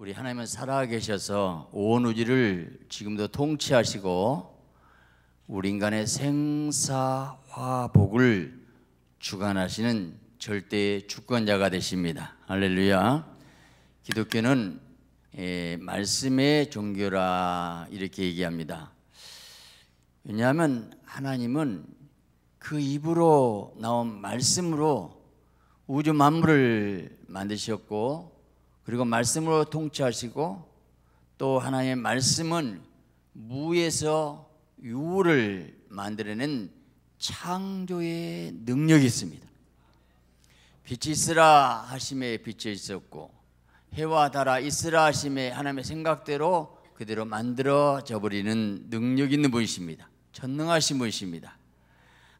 우리 하나님은 살아계셔서 온 우주를 지금도 통치하시고 우리 인간의 생사화복을 주관하시는 절대 주권자가 되십니다. 할렐루야. 기독교는 예, 말씀의 종교라 이렇게 얘기합니다. 왜냐하면 하나님은 그 입으로 나온 말씀으로 우주 만물을 만드셨고 그리고 말씀으로 통치하시고 또 하나님의 말씀은 무에서 유를 만들어낸 창조의 능력이 있습니다. 빛이 있으라 하심에 빛이 있었고 해와 달아 있으라 하심에 하나님의 생각대로 그대로 만들어져 버리는 능력 있는 분이십니다. 전능하신 분이십니다.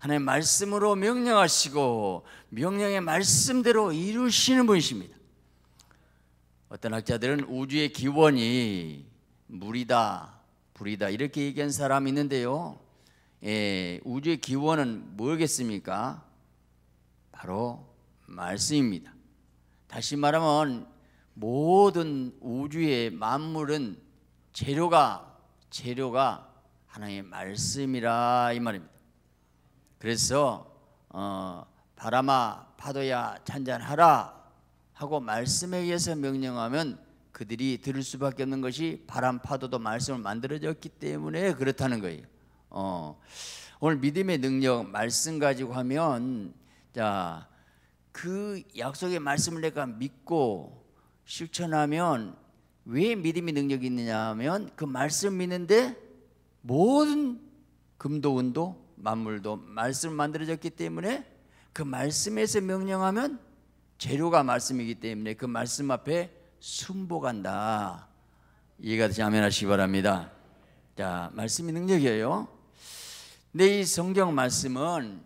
하나님의 말씀으로 명령하시고 명령의 말씀대로 이루시는 분이십니다. 어떤 학자들은 우주의 기원이 물이다, 불이다 이렇게 얘기한 사람이 있는데요. 예, 우주의 기원은 뭐겠습니까? 바로 말씀입니다. 다시 말하면 모든 우주의 만물은 재료가 재료가 하나의 말씀이라 이 말입니다. 그래서 어, 바람아 파도야 잔잔하라 하고 말씀에 의해서 명령하면 그들이 들을 수밖에 없는 것이 바람 파도도 말씀을 만들어졌기 때문에 그렇다는 거예요. 어, 오늘 믿음의 능력 말씀 가지고 하면 자그 약속의 말씀을 내가 믿고 실천하면 왜 믿음의 능력이 있느냐 하면 그 말씀 믿는데 모든 금도 은도 만물도 말씀 만들어졌기 때문에 그 말씀에서 명령하면 재료가 말씀이기 때문에 그 말씀 앞에 순복한다. 이해가 되지 아멘 하시기 바랍니다. 자, 말씀이 능력이에요. 근데 이 성경 말씀은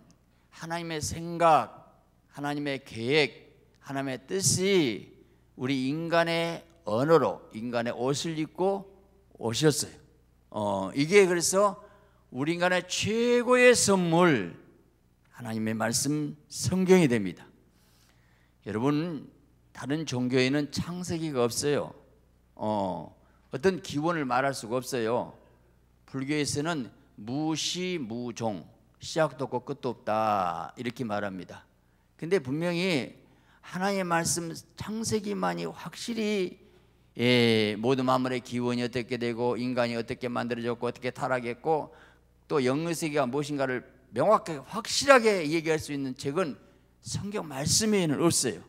하나님의 생각, 하나님의 계획, 하나님의 뜻이 우리 인간의 언어로 인간의 옷을 입고 오셨어요. 어, 이게 그래서 우리 인간의 최고의 선물 하나님의 말씀 성경이 됩니다. 여러분 다른 종교에는 창세기가 없어요. 어, 어떤 기원을 말할 수가 없어요. 불교에서는 무시무종 시작도 없고 끝도 없다 이렇게 말합니다. 근데 분명히 하나님의 말씀 창세기만이 확실히 예, 모든 만물의 기원이 어떻게 되고 인간이 어떻게 만들어졌고 어떻게 타락했고 또 영의 세계가 무엇인가를 명확하게 확실하게 얘기할 수 있는 책은 성경 말씀에는 없어요.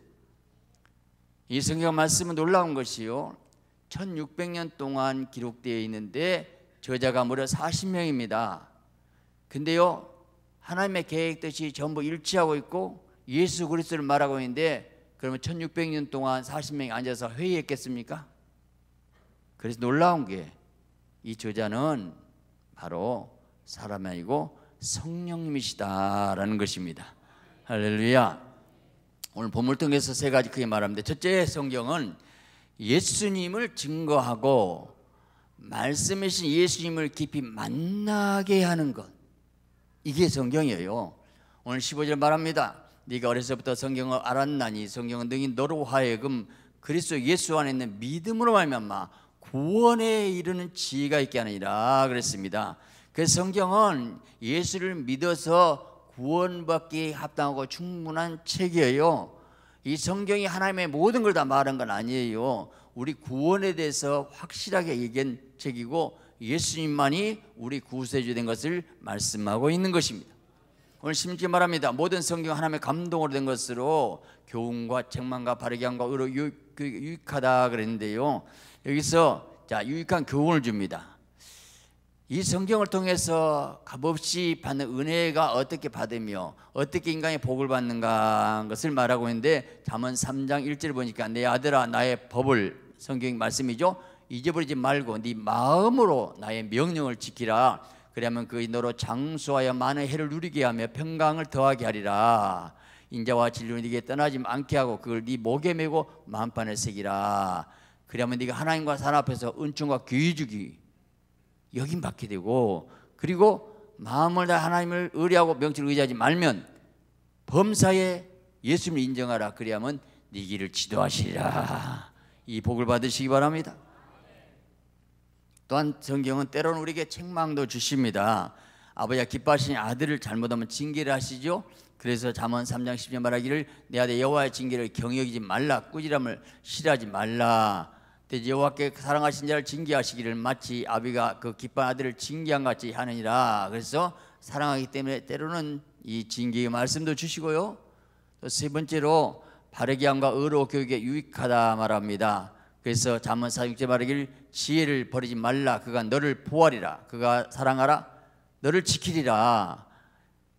이 성경 말씀은 놀라운 것이요. 1600년 동안 기록되어 있는데 저자가 무려 40명입니다. 근데요. 하나님의 계획 뜻이 전부 일치하고 있고 예수 그리스도를 말하고 있는데 그러면 1600년 동안 40명이 앉아서 회의했겠습니까? 그래서 놀라운 게 이 저자는 바로 사람이 아니고 성령님이시다라는 것입니다. 할렐루야. 오늘 보물 등에서 세 가지 크게 말합니다. 첫째 성경은 예수님을 증거하고 말씀이신 예수님을 깊이 만나게 하는 것. 이게 성경이에요. 오늘 15절 말합니다. 네가 어려서부터 성경을 알았나니 성경은 능히 너로 하여금 그리스도 예수 안에 있는 믿음으로 말미암아 구원에 이르는 지혜가 있게 하느니라 그랬습니다. 그 성경은 예수를 믿어서 구원받기 합당하고 충분한 책이에요. 이 성경이 하나님의 모든 걸 다 말한 건 아니에요. 우리 구원에 대해서 확실하게 얘기한 책이고 예수님만이 우리 구세주 된 것을 말씀하고 있는 것입니다. 오늘 심지 말합니다. 모든 성경 하나님의 감동으로 된 것으로 교훈과 책망과 바르게 함과 의로 그 유익하다 그랬는데요. 여기서 자 유익한 교훈을 줍니다. 이 성경을 통해서 값없이 받는 은혜가 어떻게 받으며 어떻게 인간이 복을 받는가 하는 것을 말하고 있는데 잠언 3장 1절 보니까 내 아들아 나의 법을 성경 말씀이죠 잊어버리지 말고 네 마음으로 나의 명령을 지키라 그러면 그의 너로 장수하여 많은 해를 누리게 하며 평강을 더하게 하리라 인자와 진리는 네게 떠나지 않게 하고 그걸 네 목에 메고 만판에 새기라 그러면 네가 하나님과 산 앞에서 은총과 귀주기 여긴 받게 되고 그리고 마음을 다 하나님을 의뢰하고 명치를 의지하지 말면 범사에 예수님을 인정하라 그리하면 네 길을 지도하시리라 이 복을 받으시기 바랍니다 또한 성경은 때로는 우리에게 책망도 주십니다 아버지가 기뻐하시니 아들을 잘못하면 징계를 하시죠 그래서 잠언 3장 10절 말하기를 내 아들 여호와의 징계를 경여하지 말라 꾸지람을 싫어하지 말라 여호와께 사랑하신 자를 징계하시기를 마치 아비가 그 기쁜 아들을 징계한 같이 하느니라 그래서 사랑하기 때문에 때로는 이 징계의 말씀도 주시고요 또 세 번째로 바르게 함과 의로 교육에 유익하다 말합니다 그래서 잠언 사6제 말하길 지혜를 버리지 말라 그가 너를 보하리라 그가 사랑하라 너를 지키리라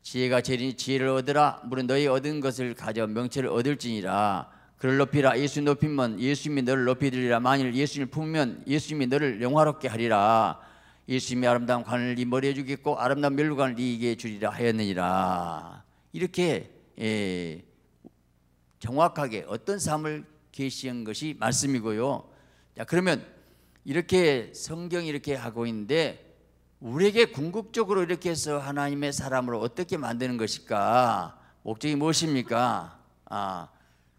지혜가 제리니 지혜를 얻으라 물론 너희 얻은 것을 가져 명체를 얻을지니라 그를 높이라 예수 높이면 예수님이 너를 높이리라 만일 예수님을 품으면 예수님이 너를 영화롭게 하리라 예수님이 아름다운 관을 네 머리에 주겠고 아름다운 멸관을 네 이게 주리라 하였느니라 이렇게 예, 정확하게 어떤 삶을 계시한 것이 말씀이고요 자 그러면 이렇게 성경이 이렇게 하고 있는데 우리에게 궁극적으로 이렇게 해서 하나님의 사람으로 어떻게 만드는 것일까 목적이 무엇입니까 아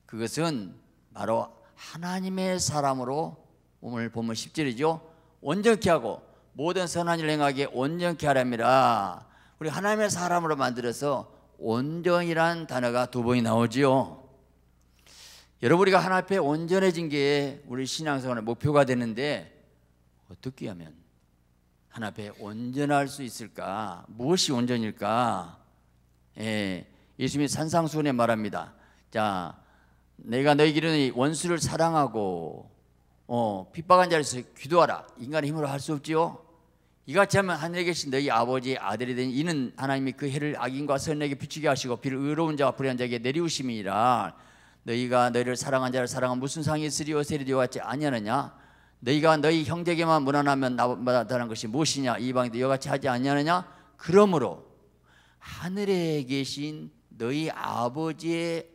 그것은 바로 하나님의 사람으로 오늘 보면 10절이죠. 온전케 하고 모든 선한 일행하기 온전케 하랍니다. 우리 하나님의 사람으로 만들어서 온전이란 단어가 두 번이 나오지요. 여러분 우리가 하나 앞에 온전해진 게 우리 신앙생활의 목표가 되는데 어떻게 하면 하나 앞에 온전할 수 있을까? 무엇이 온전일까? 예, 예수님이 산상수훈에 말합니다. 자, 내가 너희에게는 원수를 사랑하고 어, 핍박한 자에서 기도하라. 인간의 힘으로 할 수 없지요. 이같이 하면 하늘에 계신 너희 아버지 아들이 된 이는 하나님이 그 해를 악인과 선에게 비추게 하시고 비를 의로운 자와 불의한 자에게 내리우심이라. 너희가 너희를 사랑한 자를 사랑한 무슨 상이 있으리요 세리디와 같이 아니하느냐. 너희가 너희 형제에게만 무난하면 나타나는 것이 무엇이냐 이방인도 여같이 하지 아니하느냐 그러므로 하늘에 계신 너희 아버지의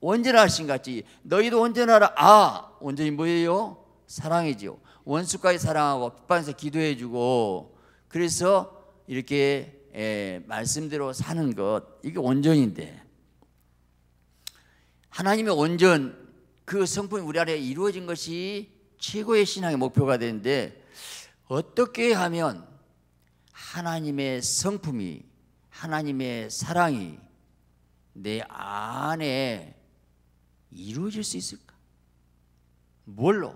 온전하신 같이 너희도 온전하라. 아, 온전히 뭐예요? 사랑이죠 원수까지 사랑하고 빛방에서 기도해 주고 그래서 이렇게 에, 예, 말씀대로 사는 것 이게 온전인데 하나님의 온전 그 성품이 우리 안에 이루어진 것이 최고의 신앙의 목표가 되는데 어떻게 하면 하나님의 성품이 하나님의 사랑이 내 안에 이루어질 수 있을까? 뭘로?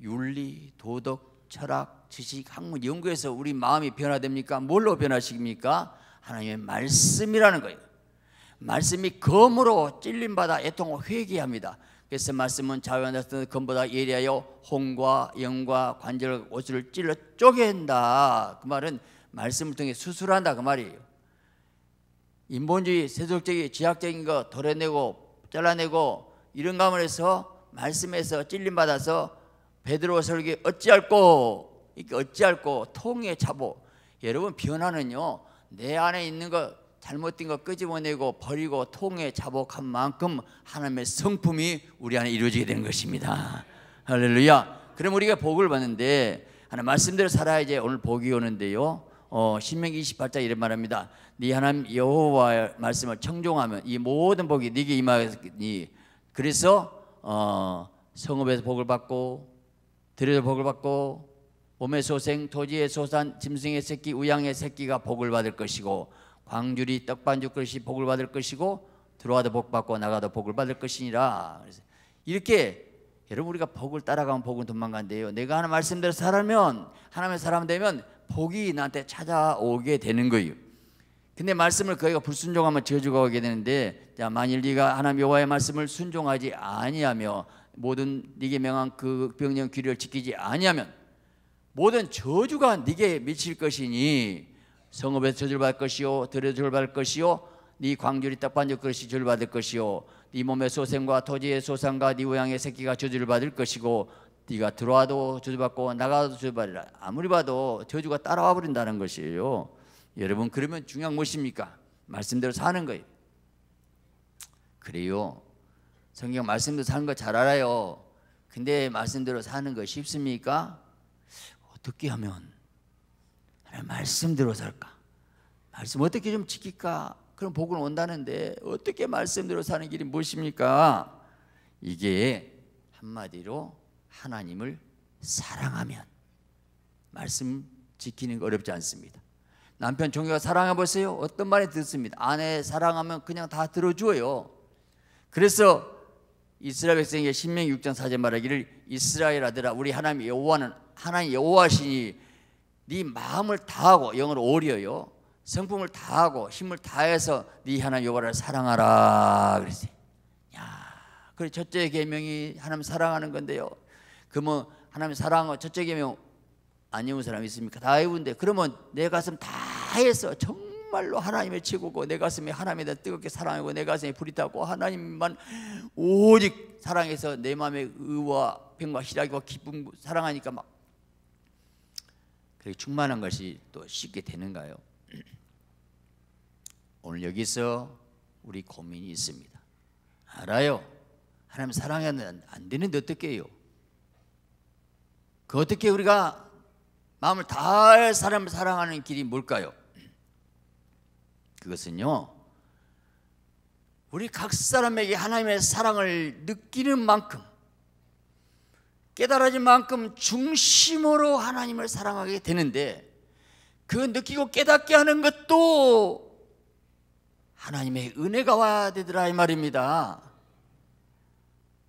윤리, 도덕, 철학, 지식, 학문 연구에서 우리 마음이 변화됩니까? 뭘로 변화시킵니까? 하나님의 말씀이라는 거예요. 말씀이 검으로 찔린 바다 애통 회개합니다. 그래서 말씀은 자유한다는 검보다 예리하여 홍과 영과 관절 옷을 찔러 쪼갠다. 그 말은 말씀을 통해 수술한다 그 말이에요. 인본주의, 세속적인, 지학적인 거 덜어내고 잘라내고 이런 가문에서 말씀에서 찔림 받아서 베드로 설교 어찌할꼬 이게 어찌할꼬 통에 차보 여러분 변화는요 내 안에 있는 거 잘못된 거 끄집어내고 버리고 통에 자복한 만큼 하나님의 성품이 우리 안에 이루어지게 된 것입니다 할렐루야 그럼 우리가 복을 받는데 하나 말씀대로 살아야 지 오늘 복이 오는데요 어, 신명기 28장 이런 말합니다 네 하나님 여호와의 말씀을 청종하면 이 모든 복이 네게 임하니 겠 그래서 어, 성읍에서 복을 받고 들에서 복을 받고 몸의 소생 토지의 소산 짐승의 새끼 우양의 새끼가 복을 받을 것이고 광주리 떡반죽 그릇이 복을 받을 것이고 들어와도 복 받고 나가도 복을 받을 것이니라 이렇게 여러분 우리가 복을 따라가면 복은 도망간대요 내가 하는 말씀대로 살면 하나님의 사람 되면 복이 나한테 찾아오게 되는 거예요 근데 말씀을 그이가 불순종하면 저주가 오게 되는데 자 만일 네가 하나님 여호와의 말씀을 순종하지 아니하며 모든 네게 명한 그병령 규례를 지키지 아니하면 모든 저주가 네게 미칠 것이니 성읍에서 저주를 받을 것이요 들에 저주를 받을 것이요 네광주이딱 반죽 것이 저주를 받을 것이요 네 몸의 소생과 토지의 소산과 네 우양의 새끼가 저주를 받을 것이고 네가 들어와도 저주받고 나가도 저주받으라 아무리 봐도 저주가 따라와 버린다는 것이에요 여러분 그러면 중요한 것입니까? 말씀대로 사는 거예요. 그래요. 성경 말씀대로 사는 거 잘 알아요. 근데 말씀대로 사는 거 쉽습니까? 어떻게 하면 말씀대로 살까? 말씀 어떻게 좀 지킬까? 그런 복은 온다는데 어떻게 말씀대로 사는 길이 무엇입니까? 이게 한마디로 하나님을 사랑하면 말씀 지키는 거 어렵지 않습니다. 남편 종교가 사랑해 보세요. 어떤 말이 듣습니다. 아내 사랑하면 그냥 다 들어줘요. 그래서 이스라엘 백성의 신명 6장 4절 말하기를 이스라엘 아들아 우리 하나님 여호와는 하나님 여호와시니 네 마음을 다하고 영을 오려요. 성품을 다하고 힘을 다해서 네 하나님 여호와를 사랑하라 그랬어요. 야, 그래 첫째 계명이 하나님 사랑하는 건데요. 그러면 하나님 사랑하고 첫째 계명 안 해온 사람 있습니까? 다 해운데 그러면 내 가슴 다 해서 정말로 하나님의 최고고 내 가슴에 하나님에 대한 뜨겁게 사랑하고 내 가슴에 불이 타고 하나님만 오직 사랑해서 내 마음의 의와 평과 희락과 기쁨 사랑하니까 막 그렇게 충만한 것이 또 쉽게 되는가요? 오늘 여기서 우리 고민이 있습니다. 알아요. 하나님 사랑하는 안 되는데 어떻게 해요? 그 어떻게 우리가 마음을 다할 사람을 사랑하는 길이 뭘까요? 그것은요. 우리 각 사람에게 하나님의 사랑을 느끼는 만큼 깨달아진 만큼 중심으로 하나님을 사랑하게 되는데 그 느끼고 깨닫게 하는 것도 하나님의 은혜가 와야 되더라 이 말입니다.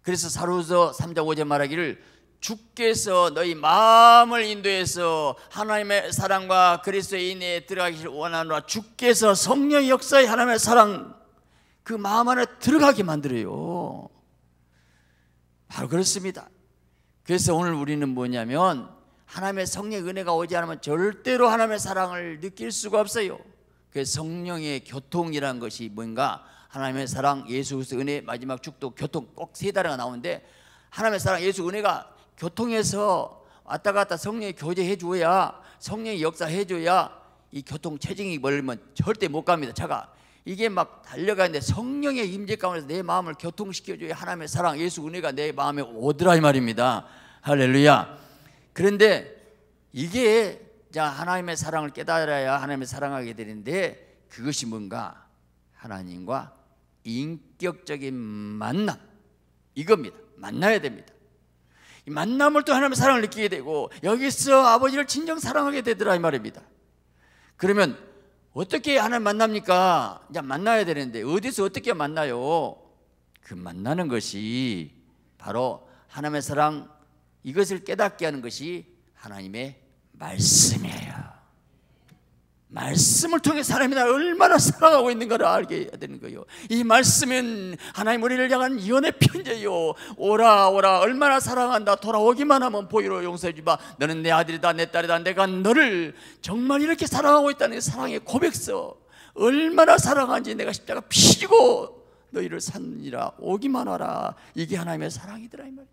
그래서 사로서 3장 5절 말하기를 주께서 너희 마음을 인도해서 하나님의 사랑과 그리스도의 인에 들어가기를 원하노라 주께서 성령 의역사에 하나님의 사랑 그 마음 안에 들어가게 만들어요 바로 그렇습니다 그래서 오늘 우리는 뭐냐면 하나님의 성령 의 은혜가 오지 않으면 절대로 하나님의 사랑을 느낄 수가 없어요 그 성령의 교통이란 것이 뭔가 하나님의 사랑 예수 의 은혜 마지막 축도 교통 꼭세 단어가 나오는데 하나님의 사랑 예수 은혜가 교통에서 왔다 갔다 성령이 교제해 줘야 성령이 역사해 줘야 이 교통 체증이 멀면 절대 못 갑니다. 차가 이게 막 달려가는데 성령의 임재 가운데서 내 마음을 교통시켜 줘야 하나님의 사랑 예수 은혜가 내 마음에 오더라 이 말입니다. 할렐루야. 그런데 이게 자 하나님의 사랑을 깨달아야 하나님을 사랑하게 되는데 그것이 뭔가 하나님과 인격적인 만남 이겁니다. 만나야 됩니다. 만남을 또 하나님의 사랑을 느끼게 되고 여기서 아버지를 진정 사랑하게 되더라 이 말입니다. 그러면 어떻게 하나님 만납니까? 이제 만나야 되는데 어디서 어떻게 만나요? 그 만나는 것이 바로 하나님의 사랑 이것을 깨닫게 하는 것이 하나님의 말씀이에요. 말씀을 통해 사람이 나 얼마나 살아하고 있는가를 알게 해야 되는 거예요. 이 말씀은 하나님 우리를 향한 연의 편지요. 오라 오라 얼마나 사랑한다. 돌아오기만 하면 보이로 용서해 주마. 너는 내 아들이다 내 딸이다. 내가 너를 정말 이렇게 사랑하고 있다는 사랑의 고백서. 얼마나 사랑한지 내가 십자가 피고 너희를 산이라 오기만 하라. 이게 하나님의 사랑이더라 이 말.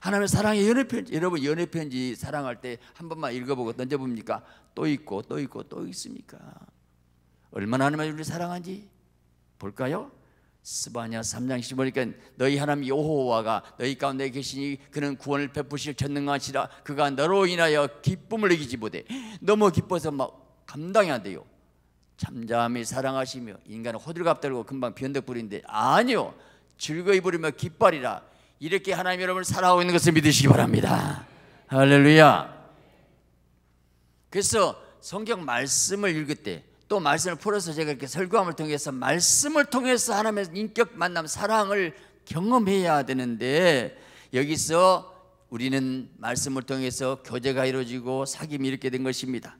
하나님의 사랑의 연애 편지 여러분 연애 편지 사랑할 때 한 번만 읽어보고 던져봅니까? 또 있고 또 있고 또 있습니까? 얼마나 하나님 우리 사랑한지 볼까요? 스바냐 3장 15니까 너희 하나님 여호와가 너희 가운데 계시니 그는 구원을 베푸실 전능하시라 그가 너로 인하여 기쁨을 이기지 못해 너무 기뻐서 막 감당이 안 돼요 잠잠히 사랑하시며 인간은 호들갑 떨고 금방 변덕 부리는데 아니요 즐거이 부르며 기뻐리라 이렇게 하나님 여러분을 사랑하고 있는 것을 믿으시기 바랍니다 할렐루야 그래서 성경 말씀을 읽을 때 또 말씀을 풀어서 제가 이렇게 설교함을 통해서 말씀을 통해서 하나님의 인격 만남 사랑을 경험해야 되는데 여기서 우리는 말씀을 통해서 교제가 이루어지고 사귐이 이렇게 된 것입니다.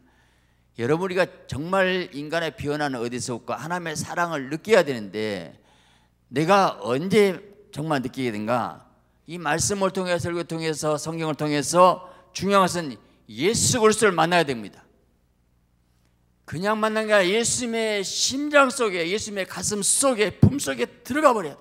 여러분 우리가 정말 인간의 변화는 어디서 올까 하나님의 사랑을 느껴야 되는데 내가 언제 정말 느끼게 된가 이 말씀을 통해서 설교 통해서 성경을 통해서 중요한 것은 예수 그리스도를 만나야 됩니다. 그냥 만난 게 아니라 예수님의 심장 속에 예수님의 가슴 속에 품 속에 들어가 버려야 돼.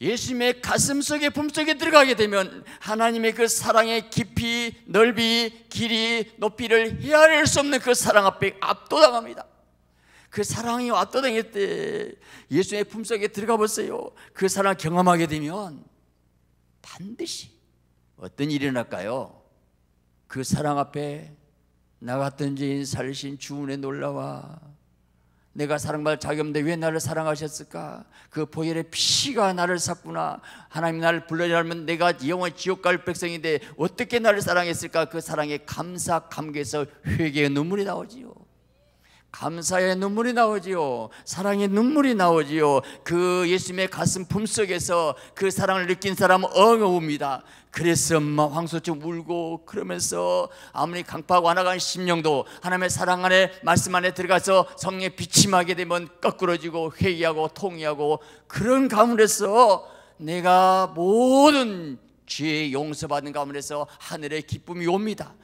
예수님의 가슴 속에 품 속에 들어가게 되면 하나님의 그 사랑의 깊이, 넓이, 길이, 높이를 헤아릴 수 없는 그 사랑 앞에 압도당합니다. 그 사랑이 압도당할 때 예수의 품 속에 들어가 보세요. 그 사랑 경험하게 되면 반드시 어떤 일이 일어날까요? 그 사랑 앞에 나 같은 죄인 살신 주은에 놀라와 내가 사랑받을 자격 없는데 왜 나를 사랑하셨을까? 그 보혈의 피가 나를 샀구나 하나님 나를 불러주면 내가 영원 지옥 갈 백성인데 어떻게 나를 사랑했을까? 그 사랑에 감사 감격에서 회개의 눈물이 나오지요 감사의 눈물이 나오지요. 사랑의 눈물이 나오지요. 그 예수님의 가슴 품속에서 그 사랑을 느낀 사람은 엉엉 웁니다. 그래서 엄마 황소쯤 울고 그러면서 아무리 강파하고 안아간 심령도 하나님의 사랑 안에 말씀 안에 들어가서 성령의 비침하게 되면 거꾸러지고 회개하고 통이하고 그런 가운데서 내가 모든 죄 용서받은 가운데서 하늘의 기쁨이 옵니다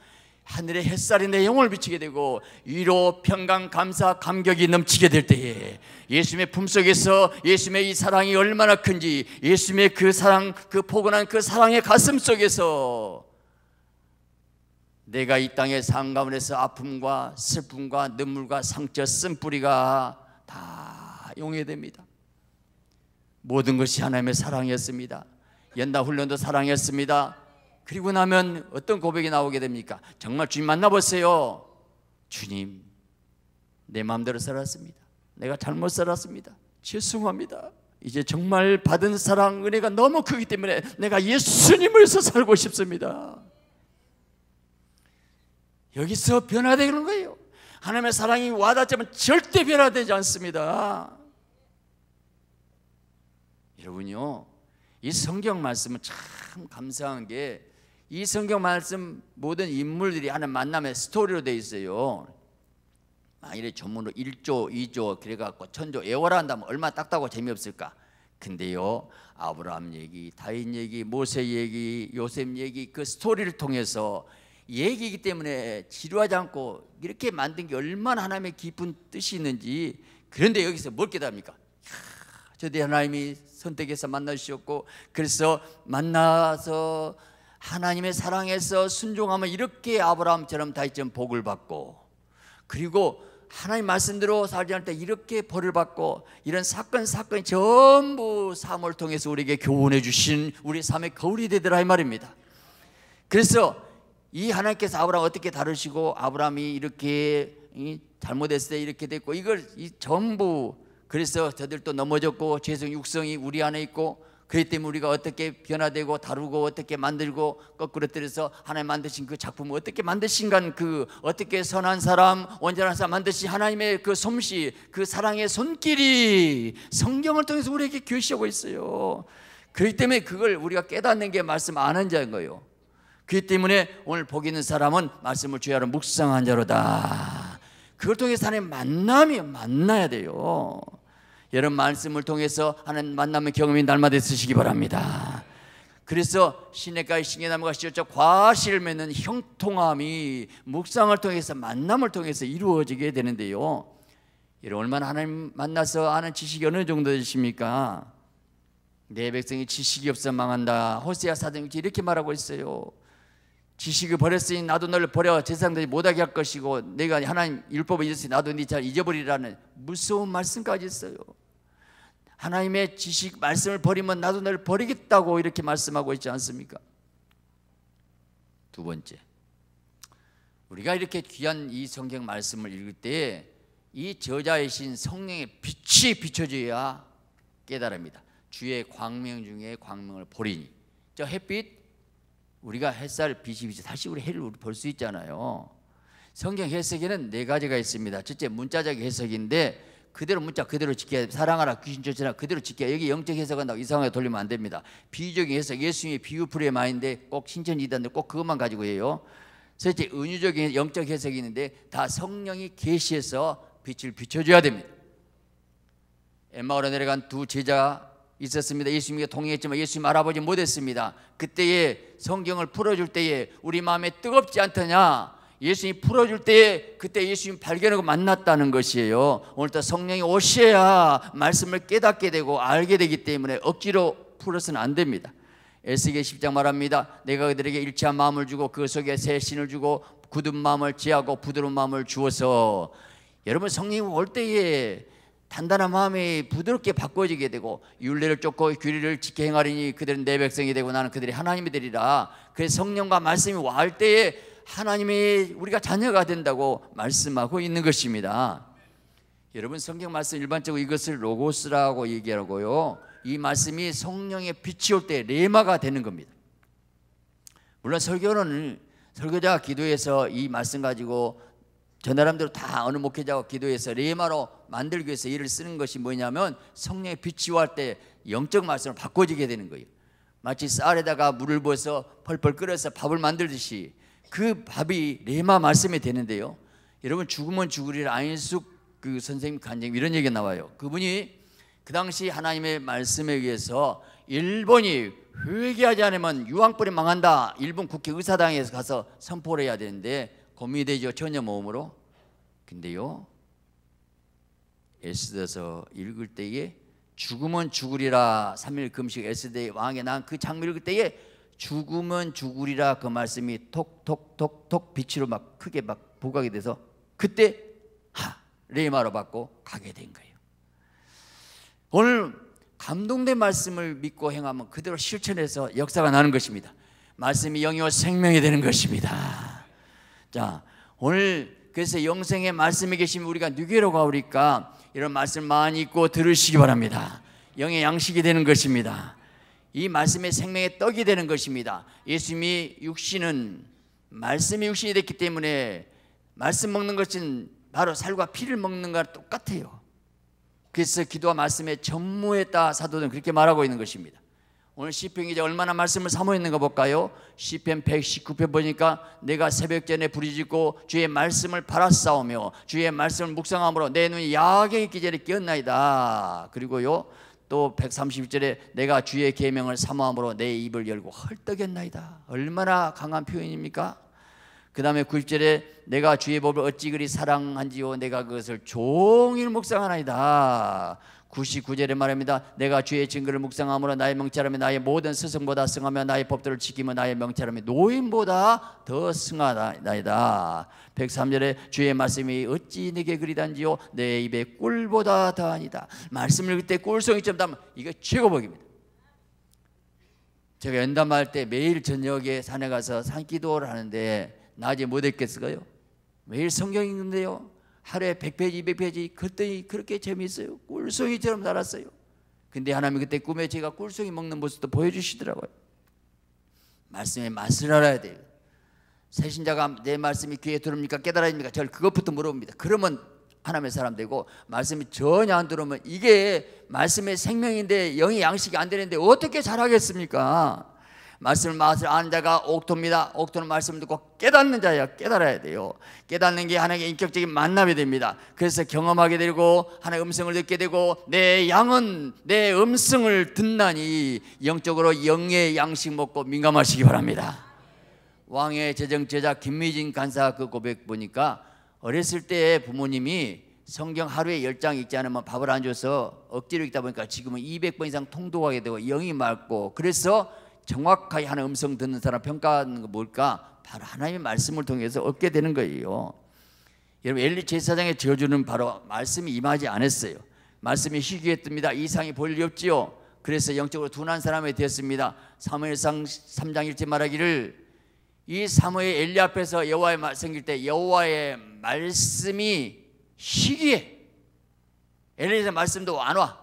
하늘의 햇살이 내 영혼을 비치게 되고 위로 평강 감사 감격이 넘치게 될 때에 예수님의 품속에서 예수님의 이 사랑이 얼마나 큰지 예수님의 그 사랑 그 포근한 그 사랑의 가슴 속에서 내가 이 땅의 상가문에서 아픔과 슬픔과 눈물과 상처 쓴뿌리가 다 용해됩니다 모든 것이 하나님의 사랑이었습니다 연다 훈련도 사랑이었습니다 그리고 나면 어떤 고백이 나오게 됩니까? 정말 주님 만나보세요. 주님, 내 마음대로 살았습니다. 내가 잘못 살았습니다. 죄송합니다. 이제 정말 받은 사랑 은혜가 너무 크기 때문에 내가 예수님을서 살고 싶습니다. 여기서 변화되는 거예요. 하나님의 사랑이 와닿자면 절대 변화되지 않습니다. 여러분요, 이 성경 말씀은 참 감사한 게이 성경 말씀 모든 인물들이 하는 만남의 스토리로 되어 있어요. 만일에 아, 전문으로 1조, 2조 그래갖고 천조 애월 한다면 얼마 딱딱하고 재미없을까? 근데요 아브라함 얘기, 다인 얘기, 모세 얘기, 요셉 얘기 그 스토리를 통해서 얘기이기 때문에 지루하지 않고 이렇게 만든 게 얼마나 하나님의 깊은 뜻이 있는지 그런데 여기서 뭘 깨닫습니까? 저대 하나님이 선택해서 만나주셨고 그래서 만나서 하나님의 사랑에서 순종하면 이렇게 아브라함처럼 다윗처럼 복을 받고 그리고 하나님 말씀대로 살지 않을 때 이렇게 벌을 받고 이런 사건 사건이 전부 삶을 통해서 우리에게 교훈해 주신 우리 삶의 거울이 되더라 이 말입니다 그래서 이 하나님께서 아브라함 어떻게 다루시고 아브라함이 이렇게 잘못했을 때 이렇게 됐고 이걸 전부 그래서 저들도 넘어졌고 죄성 육성이 우리 안에 있고 그렇기 때문에 우리가 어떻게 변화되고 다루고 어떻게 만들고 거꾸로 들여서 하나님 만드신 그 작품을 어떻게 만드신간 그 어떻게 선한 사람 온전한 사람 만드신 하나님의 그 솜씨 그 사랑의 손길이 성경을 통해서 우리에게 교시하고 있어요 그렇기 때문에 그걸 우리가 깨닫는 게 말씀 아는 자인 거예요 그렇기 때문에 오늘 복 있는 사람은 말씀을 주야로 묵상한 자로다 그걸 통해서 하나님 만남이 만나야 돼요 여러분 말씀을 통해서 하는 만남의 경험이 날마다 있으시기 바랍니다. 그래서 시내가의 신계나무가 시어져 과실을 맺는 형통함이 묵상을 통해서 만남을 통해서 이루어지게 되는데요. 여러분 얼마나 하나님 만나서 아는 지식이 어느 정도 되십니까? 내 백성이 지식이 없어 망한다. 호세아 사도님 이렇게 말하고 있어요. 지식을 버렸으니 나도 너를 버려 제상되지 못하게 할 것이고 내가 하나님 율법을 잊었으니 나도 네잘 잊어버리라는 무서운 말씀까지 있어요. 하나님의 지식 말씀을 버리면 나도 너를 버리겠다고 이렇게 말씀하고 있지 않습니까? 두 번째 우리가 이렇게 귀한 이 성경 말씀을 읽을 때에 이 저자이신 성령의 빛이 비춰져야 깨달습니다 주의 광명 중에 광명을 보리니 저 햇빛 우리가 햇살 빛이 비쳐 다시 우리 해를 우리 볼수 있잖아요 성경 해석에는 네 가지가 있습니다 첫째 문자적 해석인데 그대로 문자 그대로 지켜야 됩니 사랑하라 귀신 쫓으라 그대로 지켜야 여기 영적 해석한다고 이상하게 돌리면 안 됩니다. 비유적인 해석 예수님의 비유풀이의 마인데 꼭 신천지단들 꼭 그것만 가지고 해요. 셋째 은유적인 영적 해석이 있는데 다 성령이 계시해서 빛을 비춰줘야 됩니다. 엠마오로 내려간 두제자 있었습니다. 예수님과 동행했지만 예수님 알아보지 못했습니다. 그때에 성경을 풀어줄 때에 우리 마음에 뜨겁지 않더냐 예수님 풀어줄 때 그때 예수님 발견하고 만났다는 것이에요. 오늘따라 성령이 오셔야 말씀을 깨닫게 되고 알게 되기 때문에 억지로 풀어서는 안 됩니다. 에스겔 10장 말합니다. 내가 그들에게 일치한 마음을 주고 그 속에 새 신을 주고 굳은 마음을 지하고 부드러운 마음을 주어서 여러분 성령이 올 때에 단단한 마음이 부드럽게 바꿔지게 되고 윤례를 쫓고 규례를 지켜 행하리니 그들은 내 백성이 되고 나는 그들이 하나님이 되리라. 그래서 성령과 말씀이 와할 때에 하나님이 우리가 자녀가 된다고 말씀하고 있는 것입니다. 여러분 성경 말씀 일반적으로 이것을 로고스라고 얘기하고요. 이 말씀이 성령의 빛이 올 때 레마가 되는 겁니다. 물론 설교는 설교자 기도해서 이 말씀 가지고 저 나름대로 다 어느 목회자가 기도해서 레마로 만들기 위해서 이를 쓰는 것이 뭐냐면 성령의 빛이 올 때 영적 말씀을 바꿔지게 되는 거예요. 마치 쌀에다가 물을 부어서 펄펄 끓여서 밥을 만들듯이 그 밥이 레마 말씀이 되는데요. 여러분 죽으면 죽으리라 안인숙 그 선생님 간증 이런 얘기가 나와요. 그분이 그 당시 하나님의 말씀에 의해서 일본이 회개하지 않으면 유황불이 망한다. 일본 국회 의사당에서 가서 선포를 해야 되는데 고민 되죠. 전혀 모음으로. 근데요. 에스더서 읽을 때에 죽으면 죽으리라 3일 금식 에스더의 왕에 난그 장미 읽을 때에 죽음은 죽으리라 그 말씀이 톡톡톡톡 빛으로 막 크게 막 보각이 돼서 그때 하 레이마로 받고 가게 된 거예요. 오늘 감동된 말씀을 믿고 행하면 그대로 실천해서 역사가 나는 것입니다. 말씀이 영이와 생명이 되는 것입니다. 자 오늘 그래서 영생의 말씀이 계시면 우리가 누게로가오리까 이런 말씀 많이 읽고 들으시기 바랍니다. 영의 양식이 되는 것입니다. 이 말씀의 생명의 떡이 되는 것입니다. 예수님이 육신은 말씀이 육신이 됐기 때문에 말씀 먹는 것은 바로 살과 피를 먹는 것과 똑같아요. 그래서 기도와 말씀의 전무했다 사도는 그렇게 말하고 있는 것입니다. 오늘 시편 기자 얼마나 말씀을 사모했는가 볼까요? 시편 119편 보니까 내가 새벽 전에 부르짖고 주의 말씀을 바라싸오며 주의 말씀을 묵상함으로 내 눈이 야하게 있기 전에 깨었나이다. 그리고요. 또 131절에 내가 주의 계명을 사모함으로 내 입을 열고 헐떡였나이다. 얼마나 강한 표현입니까? 그 다음에 90절에 내가 주의 법을 어찌 그리 사랑한지요 내가 그것을 종일 묵상하나이다. 99절에 말합니다. 내가 주의 증거를 묵상함으로 나의 명찰함이 나의 모든 스승보다 승하며 나의 법들을 지키며 나의 명찰함이 노인보다 더 승하나이다. 103절에 주의 말씀이 어찌 내게 그리단지요 내 입에 꿀보다 더하니다. 말씀을 그때 꿀송이처럼 담 이거 최고복입니다. 제가 연담할 때 매일 저녁에 산에 가서 산기도를 하는데 낮에 못 뭐 했겠어요? 매일 성경 읽는데요. 하루에 100페이지, 200페이지 그랬더니 그렇게 재미있어요. 꿀송이처럼 살았어요. 근데 하나님 그때 꿈에 제가 꿀송이 먹는 모습도 보여주시더라고요. 말씀의 맛을 알아야 돼요. 새신자가 내 말씀이 귀에 들어옵니까? 깨달아집니까? 절 그것부터 물어봅니다. 그러면 하나님의 사람 되고 말씀이 전혀 안 들어오면 이게 말씀의 생명인데 영이 양식이 안 되는데 어떻게 잘하겠습니까? 말씀을 맛을 아는 자가 옥토입니다. 옥토는 말씀을 듣고 깨닫는 자야 깨달아야 돼요. 깨닫는 게하나의 인격적인 만남이 됩니다. 그래서 경험하게 되고 하나의 음성을 듣게 되고 내 양은 내 음성을 듣나니 영적으로 영의 양식 먹고 민감하시기 바랍니다. 왕의 재정 제자 김미진 간사 그 고백 보니까 어렸을 때 부모님이 성경 하루에 열장 읽지 않으면 밥을 안 줘서 억지로 읽다 보니까 지금은 200번 이상 통독하게 되고 영이 맑고 그래서 정확하게 하는 음성 듣는 사람 평가하는 거 뭘까? 바로 하나님의 말씀을 통해서 얻게 되는 거예요. 여러분 엘리 제사장의 저주는 바로 말씀이 임하지 않았어요. 말씀이 희귀했습니다. 이상이 볼일 없지요. 그래서 영적으로 둔한 사람이 되었습니다. 사무엘상 3장 1절 말하기를 이 사무엘 엘리 앞에서 여호와의 말 생길 때 여호와의 말씀이 희귀해. 엘리의 말씀도 안 와.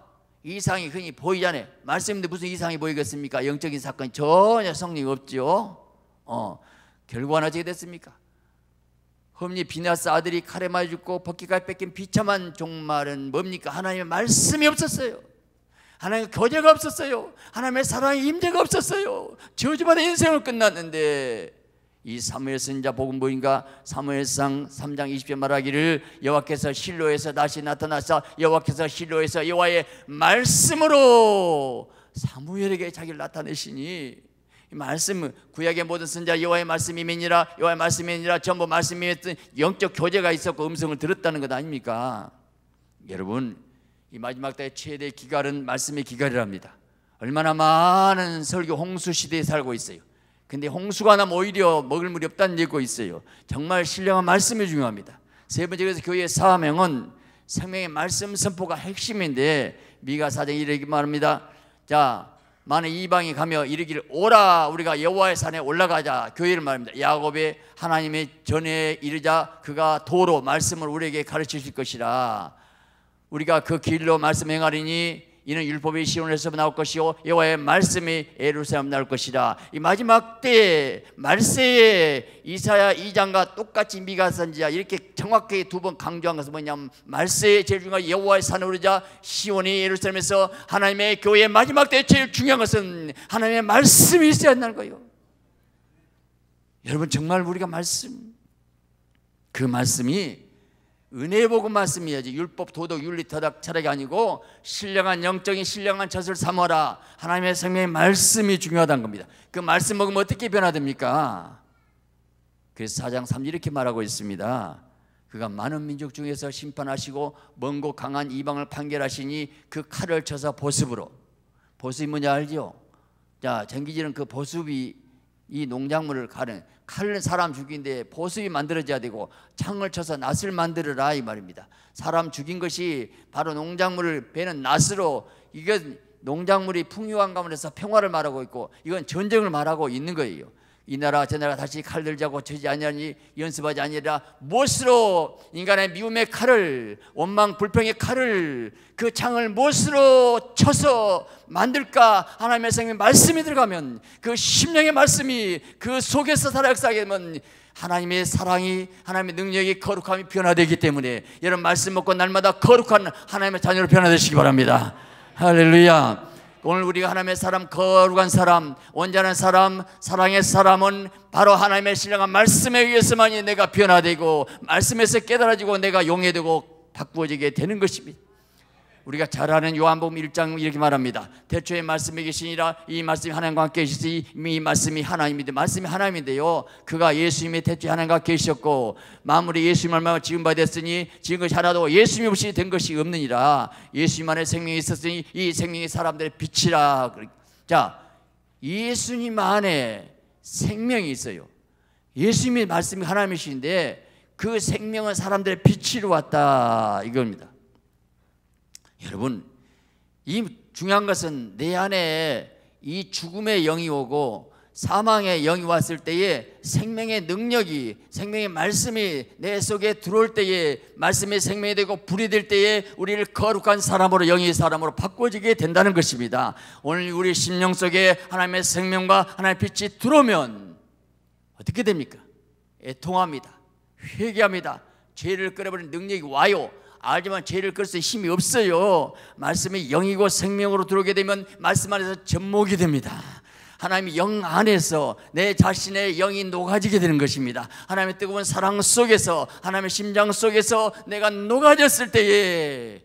이상이 흔히 보이잖아요. 말씀인데 무슨 이상이 보이겠습니까? 영적인 사건이 전혀 성립 없지요. 어, 결과는 어떻게 됐습니까? 험리 비나스 아들이 칼에 맞아 죽고 벗기가 뺏긴 비참한 종말은 뭡니까? 하나님의 말씀이 없었어요. 하나님의 교제가 없었어요. 하나님의 사랑의 임재가 없었어요. 저주받은 인생을 끝났는데 이 사무엘 선자 복음 보인가 사무엘상 3장 20절 말하기를 여호와께서 실로에서 다시 나타나서 여호와께서 실로에서 여호와의 말씀으로 사무엘에게 자기를 나타내시니 말씀 구약의 모든 선자 여호와의 말씀이니라 여호와의 말씀이니라 전부 말씀이었던 영적 교제가 있었고 음성을 들었다는 것 아닙니까? 여러분 이 마지막 때 최대 기갈은 말씀의 기갈이랍니다. 얼마나 많은 설교 홍수 시대에 살고 있어요. 근데 홍수가 나면 오히려 먹을 물이 없다는 얘기가 있어요. 정말 신령한 말씀이 중요합니다. 세 번째 그래서 교회의 사명은 생명의 말씀 선포가 핵심인데 미가 사장 이렇게 말합니다. 자, 만에 이방이 가며 이르기를 오라 우리가 여호와의 산에 올라가자 교회를 말합니다. 야곱의 하나님의 전에 이르자 그가 도로 말씀을 우리에게 가르치실 것이라. 우리가 그 길로 말씀 행하리니 이는 율법이 시온에서 나올 것이요 여호와의 말씀이 예루살렘 나올 것이라. 이 마지막 때 말세에 이사야 2장과 똑같이 미가 선지자 이렇게 정확하게 두 번 강조한 것은 뭐냐면 말세의 제일 중요한 여호와의 산에 오자 시온이 예루살렘에서 하나님의 교회 마지막 때 제일 중요한 것은 하나님의 말씀이 있어야 한다는 거예요. 여러분 정말 우리가 말씀 그 말씀이 은혜의 복음 말씀이야지 율법, 도덕, 윤리, 타락 차력이 아니고 신령한 영적인 신령한 젖을 삼아라 하나님의 생명의 말씀이 중요하다는 겁니다 그 말씀 먹으면 어떻게 변화됩니까? 그래서 4장 3 이렇게 말하고 있습니다 그가 많은 민족 중에서 심판하시고 먼고 강한 이방을 판결하시니 그 칼을 쳐서 보습으로 보습이 뭔지 알죠? 자, 전기질은 그 보습이 이 농작물을 가는 칼은 사람 죽인데 보습이 만들어져야 되고 창을 쳐서 낫을 만들어라 이 말입니다. 사람 죽인 것이 바로 농작물을 베는 낫으로 이건 농작물이 풍요한감을 해서 평화를 말하고 있고 이건 전쟁을 말하고 있는 거예요. 이 나라 저 나라 다시 칼 들자 고치지 아니하니 연습하지 아니라 무엇으로 인간의 미움의 칼을 원망 불평의 칼을 그 창을 무엇으로 쳐서 만들까 하나님의 성의 말씀이 들어가면 그 심령의 말씀이 그 속에서 살아가게 되면 하나님의 사랑이 하나님의 능력이 거룩함이 변화되기 때문에 여러분 말씀 먹고 날마다 거룩한 하나님의 자녀로 변화되시기 바랍니다 할렐루야 오늘 우리가 하나님의 사람, 거룩한 사람, 원전한 사람, 사랑의 사람은 바로 하나님의 신령한 말씀에 의해서만이 내가 변화되고 말씀에서 깨달아지고 내가 용해되고 바꾸어지게 되는 것입니다. 우리가 잘 아는 요한복음 1장 이렇게 말합니다. 대초에 말씀이 계시니라 이 말씀이 하나님과 함께 계시니 이 말씀이 하나님인데 말씀이 하나님인데요. 그가 예수님의 대초에 하나님과 계셨고 마무리 예수님 말만 지금 바 됐으니 지금 것이 하나도 예수님 없이 된 것이 없느니라. 예수님 안에 생명이 있었으니 이 생명이 사람들의 빛이라. 자, 예수님 안에 생명이 있어요. 예수님의 말씀이 하나님이신데 그 생명은 사람들의 빛으로 왔다 이겁니다. 여러분 이 중요한 것은 내 안에 이 죽음의 영이 오고 사망의 영이 왔을 때에 생명의 능력이 생명의 말씀이 내 속에 들어올 때에 말씀이 생명이 되고 불이 될 때에 우리를 거룩한 사람으로 영의 사람으로 바꿔지게 된다는 것입니다. 오늘 우리 심령 속에 하나님의 생명과 하나님의 빛이 들어오면 어떻게 됩니까? 애통합니다. 회개합니다. 죄를 끌어버리는 능력이 와요. 알지만 죄를 끌 수 힘이 없어요. 말씀이 영이고 생명으로 들어오게 되면 말씀 안에서 접목이 됩니다. 하나님이 영 안에서 내 자신의 영이 녹아지게 되는 것입니다. 하나님의 뜨거운 사랑 속에서 하나님의 심장 속에서 내가 녹아졌을 때에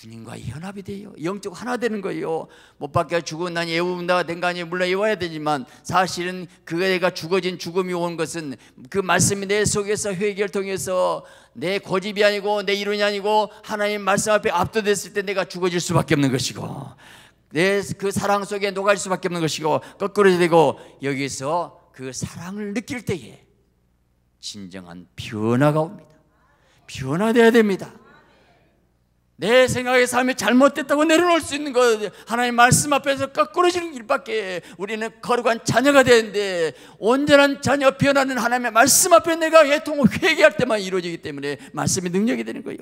주님과의 연합이 돼요. 영적 하나 되는 거예요. 못 박혀 죽은 난 예우운다가 된거 아니에요. 물론 예워야 되지만 사실은 그가 죽어진 죽음이 온 것은 그 말씀이 내 속에서 회개를 통해서 내 고집이 아니고 내 이론이 아니고 하나님 말씀 앞에 압도됐을 때 내가 죽어질 수밖에 없는 것이고 내 그 사랑 속에 녹아질 수밖에 없는 것이고 거꾸로 되고 여기서 그 사랑을 느낄 때에 진정한 변화가 옵니다. 변화돼야 됩니다. 내 생각의 삶이 잘못됐다고 내려놓을 수 있는 것 하나님 말씀 앞에서 거꾸러지는 일밖에 우리는 거룩한 자녀가 되는데 온전한 자녀 변하는 하나님의 말씀 앞에 내가 애통을 회개할 때만 이루어지기 때문에 말씀이 능력이 되는 거예요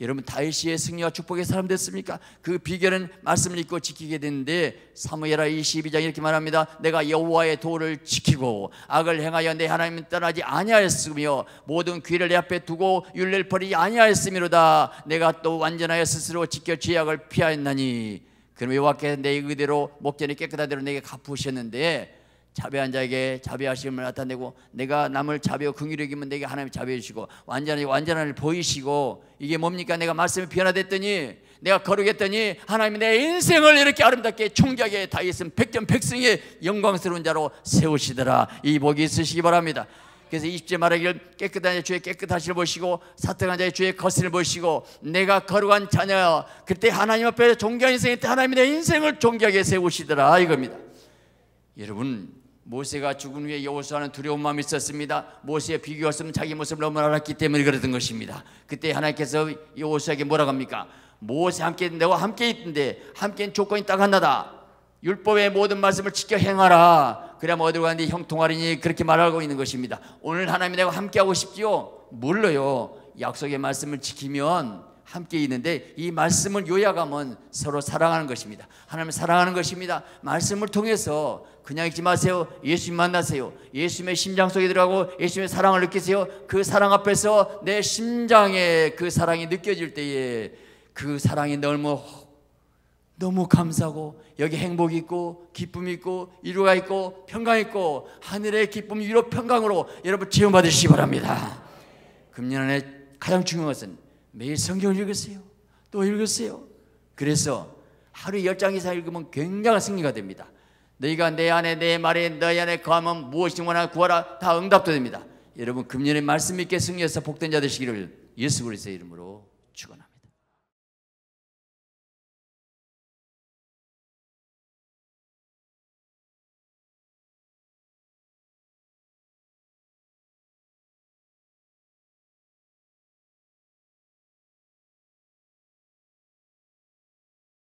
여러분 다윗의 승리와 축복의 사람 됐습니까? 그 비결은 말씀을 읽고 지키게 되는데 사무엘하 22장 이렇게 말합니다. 내가 여호와의 도를 지키고 악을 행하여 내 하나님 떠나지 아니하였으며 모든 귀를 내 앞에 두고 율례를 버리지 아니하였음이로다. 내가 또 완전하여 스스로 지켜 죄악을 피하였나니 그럼 여호와께서 내 의대로 목전이 깨끗한 대로 내게 갚으셨는데 자비한 자에게 자비하심을 나타내고 내가 남을 자비와 긍휼히 여면 내게 하나님 자비해 주시고 완전히 완전한 을 보이시고 이게 뭡니까 내가 말씀이 변화됐더니 내가 거룩했더니 하나님이 내 인생을 이렇게 아름답게 총작에 다했음 백전백승의 영광스러운 자로 세우시더라 이 복이 있으시기 바랍니다 그래서 20제 말하기를 깨끗한 자의 주의 깨끗하를 보시고 사탕한 자의 주의 거슬을 보시고 내가 거룩한 자녀여 그때 하나님 앞에 존경 인생일 때 하나님이 내 인생을 종교하게 세우시더라 이겁니다 여러분 모세가 죽은 후에 여호수아는 두려운 마음이 있었습니다. 모세에 비교했으면 자기 모습을 너무 알았기 때문에 그러던 것입니다. 그때 하나님께서 여호수아에게 뭐라고 합니까? 모세 함께 내와 함께 있던데 함께인 조건이 딱 하나다. 율법의 모든 말씀을 지켜 행하라. 그래야어디 가는데 형통하리니 그렇게 말하고 있는 것입니다. 오늘 하나님이 내가 함께하고 싶지요? 물러요. 약속의 말씀을 지키면 함께 있는데 이 말씀을 요약하면 서로 사랑하는 것입니다. 하나님 사랑하는 것입니다. 말씀을 통해서 그냥 읽지 마세요. 예수님 만나세요. 예수님의 심장 속에 들어가고 예수님의 사랑을 느끼세요. 그 사랑 앞에서 내 심장에 그 사랑이 느껴질 때에 그 사랑이 너무 너무 감사하고 여기 행복이 있고 기쁨이 있고 위로가 있고 평강 있고 하늘의 기쁨 위로 평강으로 여러분 체험받으시기 바랍니다. 금년 안에 가장 중요한 것은 매일 성경을 읽으세요. 또 읽으세요. 그래서 하루 10장 이상 읽으면 굉장한 승리가 됩니다. 너희가 내 안에 내 말에 너희 안에 거하면 무엇이 원하 구하라 다 응답도 됩니다. 여러분 금년에 말씀 있게 승리해서 복된 자 되시기를 예수 그리스의 이름으로